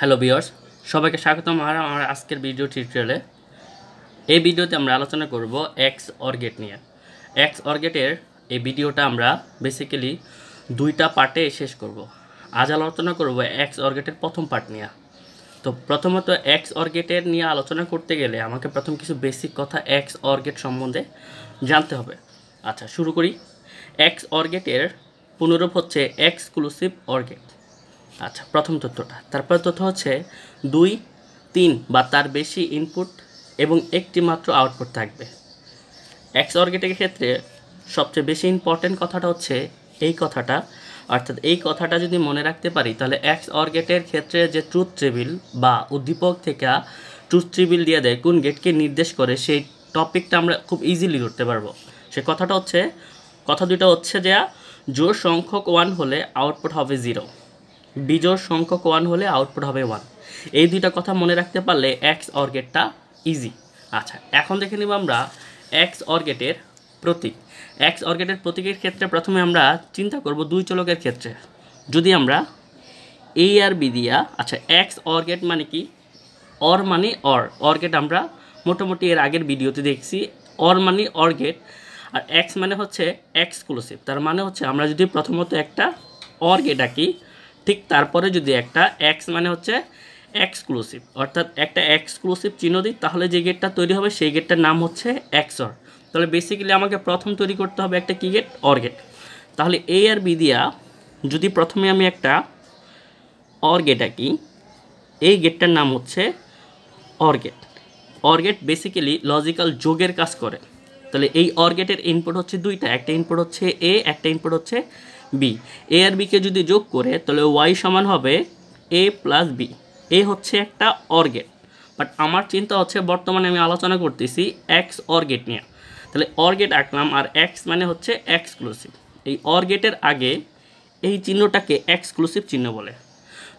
Hello বিয়ার্স সবাইকে স্বাগতম আর আমার আজকের ভিডিও টিউটোরিয়ালে এই ভিডিওতে আমরা আলোচনা করব এক্স অর্গেট নিয়ে এক্স অর্গেটের এই ভিডিওটা আমরা বেসিক্যালি দুইটা পার্টে শেষ করব। আজ আলোচনা করব এক্স অর্গেটের প্রথম পার্ট নিয়ে তো প্রথমত এক্স অর্গেটের নিয়ে আলোচনা করতে গেলে আমাকে প্রথম কিছু বেসিক কথা এক্স অর্গেট সম্বন্ধে জানতে হবে আচ্ছা শুরু করি এক্স অর্গেটের পুনরূপ হচ্ছে এক্সক্লুসিভ অর্গেট আচ্ছা প্রথম তথ্যটা তারপর তথ্য হচ্ছে দুই তিন বা তার বেশি ইনপুট এবং একটি মাত্র আউটপুট থাকবে এক্স অর্গেটের ক্ষেত্রে সবচেয়ে বেশি ইম্পর্টেন্ট কথাটা হচ্ছে এই কথাটা অর্থাৎ এই কথাটা যদি মনে রাখতে পারি তাহলে এক্স অর্গেটের ক্ষেত্রে যে ট্রুথ ট্রিবিল বা উদ্দীপক থেকে ট্রুথ ট্রিবিল দিয়ে দেয় কোন গেটকে নির্দেশ করে সেই টপিকটা আমরা খুব ইজিলি ধরতে পারবো সে কথাটা হচ্ছে কথা দুইটা হচ্ছে যে জোর সংখ্যক ওয়ান হলে আউটপুট হবে জিরো বিজোর সংখ্যক ওয়ান হলে আউটপুট হবে ওয়ান এই দুইটা কথা মনে রাখতে পারলে এক্স অর্গেটটা ইজি আচ্ছা এখন দেখে নিব আমরা এক্স অর্গেটের প্রতীক এক্স অর্গেটের প্রতীকের ক্ষেত্রে প্রথমে আমরা চিন্তা করব দুই চলকের ক্ষেত্রে যদি আমরা এ আর বি দিয়া আচ্ছা এক্স অর্গেট মানে কি অর মানে অর অর্গেট আমরা মোটামুটি এর আগের ভিডিওতে দেখছি অর মানে অর্গেট আর এক্স মানে হচ্ছে এক্সক্লুসিভ তার মানে হচ্ছে আমরা যদি প্রথমত একটা অর্গেট আঁকি ঠিক তারপরে যদি একটা এক্স মানে হচ্ছে এক্সক্লুসিভ অর্থাৎ একটা এক্সক্লুসিভ চিহ্ন দিই তাহলে যে গেটটা তৈরি হবে সেই গেটটার নাম হচ্ছে এক্সর তাহলে বেসিক্যালি আমাকে প্রথম তৈরি করতে হবে একটা কী গেট অর গেট তাহলে এ আর বি দিয়া যদি প্রথমে আমি একটা অর গেট আঁকি এই গেটটার নাম হচ্ছে অর গেট বেসিক্যালি লজিক্যাল যোগের কাজ করে তাহলে এই গেটের ইনপুট হচ্ছে দুইটা একটা ইনপুট হচ্ছে এ একটা ইনপুট হচ্ছে বি এ আর বিকে যদি যোগ করে তাহলে ওয়াই সমান হবে এ প্লাস বি এ হচ্ছে একটা অর্গেট বাট আমার চিন্তা হচ্ছে বর্তমানে আমি আলোচনা করতেছি এক্স অর্গেট নিয়ে তাহলে অর্গেট আঁকলাম আর এক্স মানে হচ্ছে এক্সক্লুসিভ এই অর্গেটের আগে এই চিহ্নটাকে এক্সক্লুসিভ চিহ্ন বলে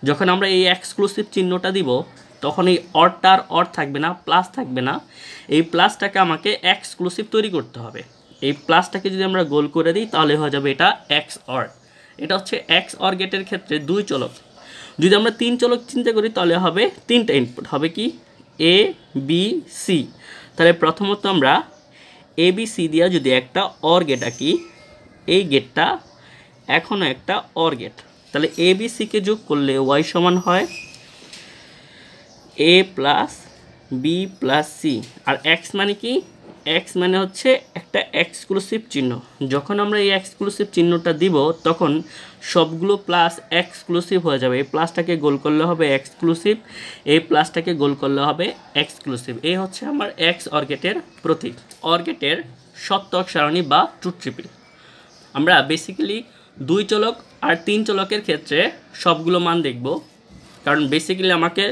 যখন আমরা এই এক্সক্লুসিভ চিহ্নটা দিব তখন এই অরটার অর থাকবে না প্লাস থাকবে না এই প্লাসটাকে আমাকে এক্সক্লুসিভ তৈরি করতে হবে এই প্লাসটাকে যদি আমরা গোল করে দিই তাহলে হয়ে যাবে এটা এক্স অর এটা হচ্ছে এক্স অর গেটের ক্ষেত্রে দুই চলক যদি আমরা তিন চলক চিন্তা করি তাহলে হবে তিনটা ইনপুট হবে কি এ বি সি তাহলে প্রথমত আমরা এ বি সি দিয়া যদি একটা অর গেট আঁকি এই গেটটা এখনও একটা অর গেট তাহলে এ বি সিকে যোগ করলে ওয়াই সমান হয় A plus B plus C আর এক্স মানে কি এক্স মানে হচ্ছে একটা এক্সক্লুসিভ চিহ্ন যখন আমরা এই এক্সক্লুসিভ চিহ্নটা দিব তখন সবগুলো প্লাস এক্সক্লুসিভ হয়ে যাবে এই প্লাসটাকে গোল করলে হবে এক্সক্লুসিভ এই প্লাসটাকে গোল করলে হবে এক্সক্লুসিভ এই হচ্ছে আমার এক্স অর্গেটের প্রতীক অর্গেটের সত্যক সারণী বা ট্রুট আমরা বেসিক্যালি দুই চলক আর তিন চলকের ক্ষেত্রে সবগুলো মান দেখব কারণ বেসিক্যালি আমাকে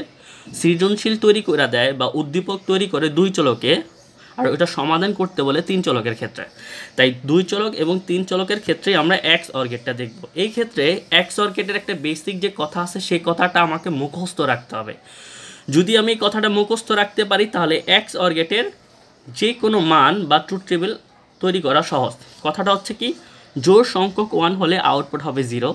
সৃজনশীল তৈরি করে দেয় বা উদ্দীপক তৈরি করে দুই চলকে আর ওটা সমাধান করতে বলে তিন চলকের ক্ষেত্রে তাই দুই চলক এবং তিন চলকের ক্ষেত্রেই আমরা এক্স অর্গেটটা দেখব এই ক্ষেত্রে এক্স অর্গেটের একটা বেসিক যে কথা আছে সেই কথাটা আমাকে মুখস্থ রাখতে হবে যদি আমি এই কথাটা মুখস্থ রাখতে পারি তাহলে এক্স অর্গেটের যে কোনো মান বা ট্রুথ টেবিল তৈরি করা সহজ কথাটা হচ্ছে কি জোর সংখ্যক ওয়ান হলে আউটপুট হবে জিরো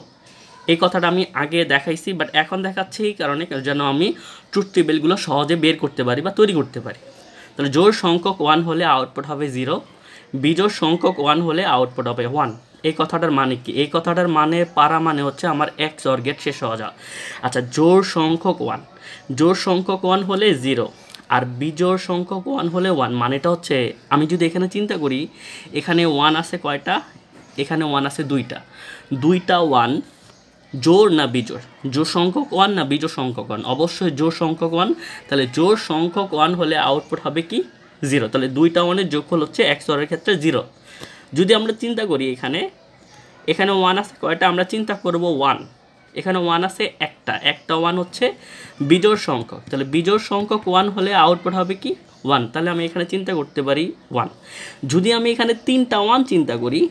এই কথাটা আমি আগে দেখাইছি বাট এখন দেখাচ্ছি এই কারণে যেন আমি ট্রুথ টেবিলগুলো সহজে বের করতে পারি বা তৈরি করতে পারি তাহলে জোড় সংখ্যক ওয়ান হলে আউটপুট হবে জিরো বিজোর সংখ্যক ওয়ান হলে আউটপুট হবে ওয়ান এই কথাটার মানে কি এই কথাটার মানে পারা মানে হচ্ছে আমার এক জর শেষ হওয়া যাওয়া আচ্ছা জোড় সংখ্যক ওয়ান জোড় সংখ্যক ওয়ান হলে জিরো আর বিজোর সংখ্যক ওয়ান হলে ওয়ান মানেটা হচ্ছে আমি যদি এখানে চিন্তা করি এখানে ওয়ান আছে কয়টা এখানে ওয়ান আছে দুইটা দুইটা ওয়ান জোর না বিজোড় জোর সংখ্যক ওয়ান না বিজোড় সংখ্যক ওয়ান অবশ্যই জোর সংখ্যক ওয়ান তাহলে জোর সংখ্যক ওয়ান হলে আউটপুট হবে কি জিরো তাহলে দুইটা ওয়ানের যোগফল হচ্ছে একশোরের ক্ষেত্রে জিরো যদি আমরা চিন্তা করি এখানে এখানে ওয়ান আছে কয়টা আমরা চিন্তা করব ওয়ান এখানে ওয়ান আছে একটা একটা ওয়ান হচ্ছে বিজোড় সংখ্যক তাহলে বিজোড় সংখ্যক ওয়ান হলে আউটপুট হবে কি ওয়ান তাহলে আমি এখানে চিন্তা করতে পারি ওয়ান যদি আমি এখানে তিনটা ওয়ান চিন্তা করি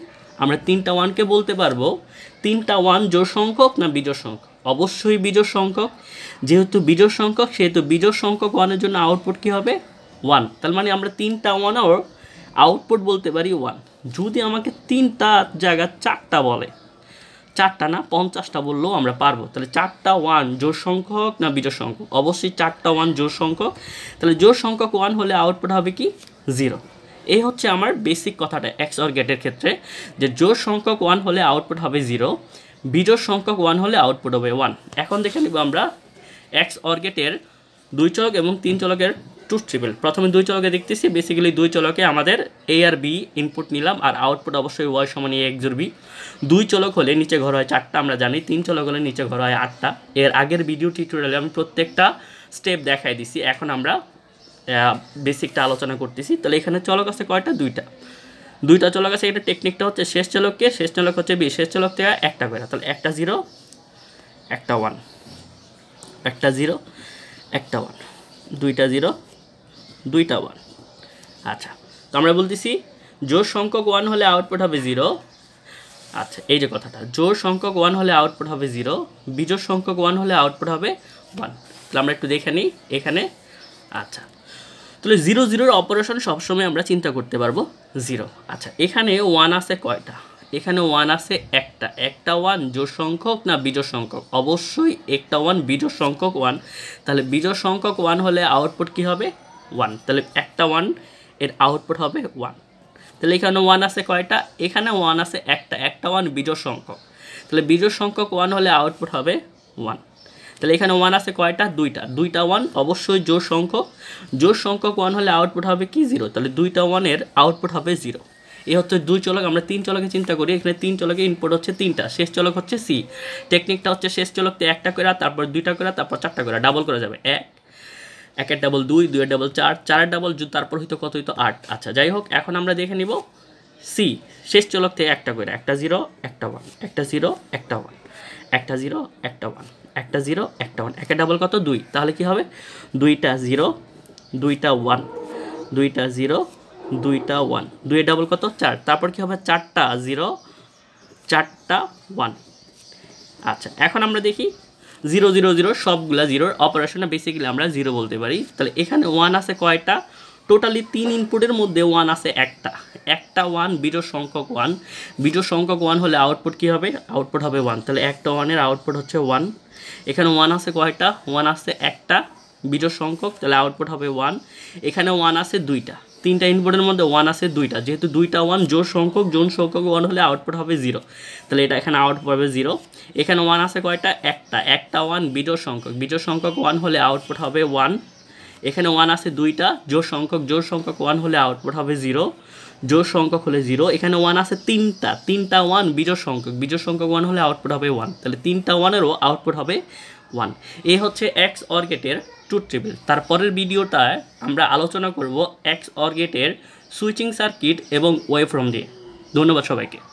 আমরা তিনটা ওয়ানকে বলতে পারবো তিনটা ওয়ান জোর সংখ্যক না বিজোর সংখ্যক অবশ্যই বিজোর সংখ্যক যেহেতু বিজোর সংখ্যক সেহেতু বিজোর সংখ্যক ওয়ানের জন্য আউটপুট কী হবে ওয়ান তার মানে আমরা তিনটা ওয়ান আউটপুট বলতে পারি ওয়ান যদি আমাকে তিনটা জায়গা চারটা বলে চারটা না পঞ্চাশটা বললেও আমরা পারবো তাহলে চারটা ওয়ান জোর সংখ্যক না বিজোর সংখ্যক অবশ্যই চারটা ওয়ান জোর সংখ্যক তাহলে জোর সংখ্যক ওয়ান হলে আউটপুট হবে কি জিরো এই হচ্ছে আমার বেসিক কথাটা এক্স অর গেটের ক্ষেত্রে যে জোর সংখ্যক ওয়ান হলে আউটপুট হবে জিরো বিজোর সংখ্যক ওয়ান হলে আউটপুট হবে ওয়ান এখন দেখে নিব আমরা এক্স অর গেটের দুই চলক এবং তিন চলকের টু ট্রিপল প্রথমে দুই চলকে দেখতেছি বেসিক্যালি দুই চলকে আমাদের এ আর বি ইনপুট নিলাম আর আউটপুট অবশ্যই ওয়াই সমান এক জোর বি দুই চলক হলে নিচে ঘর হয় চারটা আমরা জানি তিন চলক হলে নিচে ঘর হয় আটটা এর আগের ভিডিও টিউটোরিয়ালে আমি প্রত্যেকটা স্টেপ দেখাই দিছি এখন আমরা বেসিকটা আলোচনা করতেছি তাহলে এখানে চলক আছে কয়টা দুইটা দুইটা চলক আছে এটা টেকনিকটা হচ্ছে শেষ চলককে শেষ চলক হচ্ছে বি শেষ চলক থেকে একটা করে তাহলে একটা জিরো একটা ওয়ান একটা জিরো একটা ওয়ান দুইটা জিরো দুইটা ওয়ান আচ্ছা তো আমরা বলতেছি জোর সংখ্যক ওয়ান হলে আউটপুট হবে জিরো আচ্ছা এই যে কথাটা জোর সংখ্যক ওয়ান হলে আউটপুট হবে জিরো বিজোর সংখ্যক ওয়ান হলে আউটপুট হবে ওয়ান তাহলে আমরা একটু দেখে নিই এখানে আচ্ছা তাহলে জিরো জিরোর অপারেশন সবসময় আমরা চিন্তা করতে পারবো জিরো আচ্ছা এখানে ওয়ান আছে কয়টা এখানে ওয়ান আছে একটা একটা ওয়ান জোর সংখ্যক না বিজোর সংখ্যক অবশ্যই একটা ওয়ান বিজোর সংখ্যক ওয়ান তাহলে বিজোর সংখ্যক ওয়ান হলে আউটপুট কি হবে ওয়ান তাহলে একটা ওয়ান এর আউটপুট হবে ওয়ান তাহলে এখানে ওয়ান আছে কয়টা এখানে ওয়ান আছে একটা একটা ওয়ান বিজোর সংখ্যক তাহলে বিজোর সংখ্যক ওয়ান হলে আউটপুট হবে ওয়ান তাহলে এখানে ওয়ান আছে কয়টা দুইটা দুইটা ওয়ান অবশ্যই জোর সংখ্যক জোর সংখ্যক ওয়ান হলে আউটপুট হবে কি জিরো তাহলে দুইটা ওয়ানের আউটপুট হবে জিরো এই হচ্ছে দুই চলক আমরা তিন চলকে চিন্তা করি এখানে তিন চলকে ইনপুট হচ্ছে তিনটা শেষ চলক হচ্ছে সি টেকনিকটা হচ্ছে শেষ চলকতে একটা করে তারপর দুইটা করে তারপর চারটা করে ডাবল করা যাবে এক একের ডাবল দুই দুইয়ের ডাবল চার চারের ডাবল তারপর হয়তো কত হইতো আট আচ্ছা যাই হোক এখন আমরা দেখে নিব সি শেষ চলক থেকে একটা করে একটা জিরো একটা ওয়ান একটা জিরো একটা ওয়ান একটা জিরো একটা ওয়ান একটা জিরো একটা ওয়ান একটা ডাবল কত দুই তাহলে কি হবে দুইটা জিরো দুইটা ওয়ান দুইটা জিরো দুইটা ওয়ান দুইয়ের ডাবল কত চার তারপর কি হবে চারটা জিরো চারটা ওয়ান আচ্ছা এখন আমরা দেখি জিরো জিরো জিরো সবগুলা জিরোর অপারেশনে বেসিক্যালি আমরা জিরো বলতে পারি তাহলে এখানে ওয়ান আছে কয়টা টোটালি তিন ইনপুটের মধ্যে ওয়ান আছে একটা একটা ওয়ান বিজোর সংখ্যক ওয়ান বিজোর সংখ্যক ওয়ান হলে আউটপুট কী হবে আউটপুট হবে ওয়ান তাহলে একটা ওয়ানের আউটপুট হচ্ছে ওয়ান এখানে ওয়ান আছে কয়টা ওয়ান আছে একটা বিজোর সংখ্যক তাহলে আউটপুট হবে ওয়ান এখানে ওয়ান আছে দুইটা তিনটা ইনপুটের মধ্যে ওয়ান আছে দুইটা যেহেতু দুইটা ওয়ান জোর সংখ্যক জোন সংখ্যক ওয়ান হলে আউটপুট হবে জিরো তাহলে এটা এখানে আউটপুট হবে জিরো এখানে ওয়ান আছে কয়টা একটা একটা ওয়ান বিজোর সংখ্যক বিজোর সংখ্যক ওয়ান হলে আউটপুট হবে ওয়ান এখানে ওয়ান আছে দুইটা জোর সংখ্যক জোর সংখ্যক ওয়ান হলে আউটপুট হবে জিরো জোর সংখ্যক হলে জিরো এখানে ওয়ান আছে তিনটা তিনটা ওয়ান বিজোর সংখ্যক বিজোর সংখ্যক ওয়ান হলে আউটপুট হবে ওয়ান তাহলে তিনটা ওয়ানেরও আউটপুট হবে ওয়ান এ হচ্ছে এক্স অর্গেটের ট্রুথ টেবিল তারপরের ভিডিওটায় আমরা আলোচনা করব এক্স অর্গেটের সুইচিং সার্কিট এবং ওয়েফ্রম দিয়ে ধন্যবাদ সবাইকে